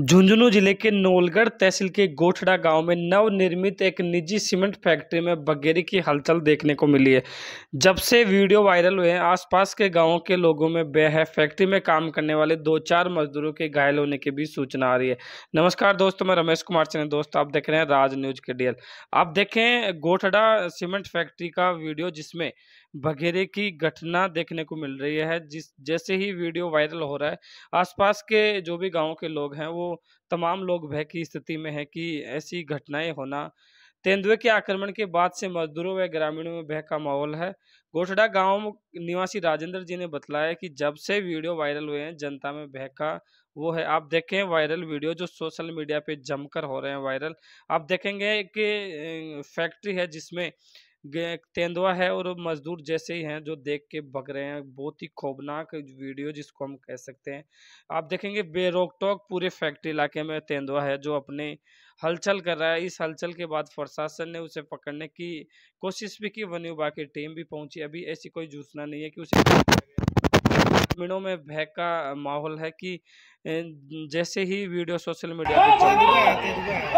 झुंझुनू जिले के नोलगढ़ तहसील के गोठड़ा गांव में नवनिर्मित एक निजी सीमेंट फैक्ट्री में बगेरी की हलचल देखने को मिली है जब से वीडियो वायरल हुए हैं आसपास के गांवों के लोगों में बह है फैक्ट्री में काम करने वाले दो चार मजदूरों के घायल होने की भी सूचना आ रही है नमस्कार दोस्तों मैं रमेश कुमार चंद दोस्त आप देख रहे हैं राज न्यूज के डीएल आप देखें गोठड़ा सीमेंट फैक्ट्री का वीडियो जिसमें वगैरह की घटना देखने को मिल रही है जिस जैसे ही वीडियो वायरल हो रहा है आसपास के जो भी गाँव के लोग हैं वो तमाम लोग भय की स्थिति में है कि ऐसी घटनाएं होना तेंदुए के आक्रमण के बाद से मजदूरों व ग्रामीणों में भय का माहौल है गोठड़ा गांव निवासी राजेंद्र जी ने बताया कि जब से वीडियो वायरल हुए हैं जनता में भय का वो है आप देखें वायरल वीडियो जो सोशल मीडिया पे जमकर हो रहे हैं वायरल आप देखेंगे कि फैक्ट्री है जिसमें तेंदुआ है और मजदूर जैसे ही हैं जो देख के भग रहे हैं बहुत ही खौफनाक वीडियो जिसको हम कह सकते हैं आप देखेंगे बेरोक टोक पूरे फैक्ट्री इलाके में तेंदुआ है जो अपने हलचल कर रहा है इस हलचल के बाद प्रशासन ने उसे पकड़ने की कोशिश भी की वन विभाग की टीम भी पहुंची अभी ऐसी कोई जूसना नहीं है कि उसे ग्रामीणों में भय का माहौल है कि जैसे ही वीडियो सोशल मीडिया पर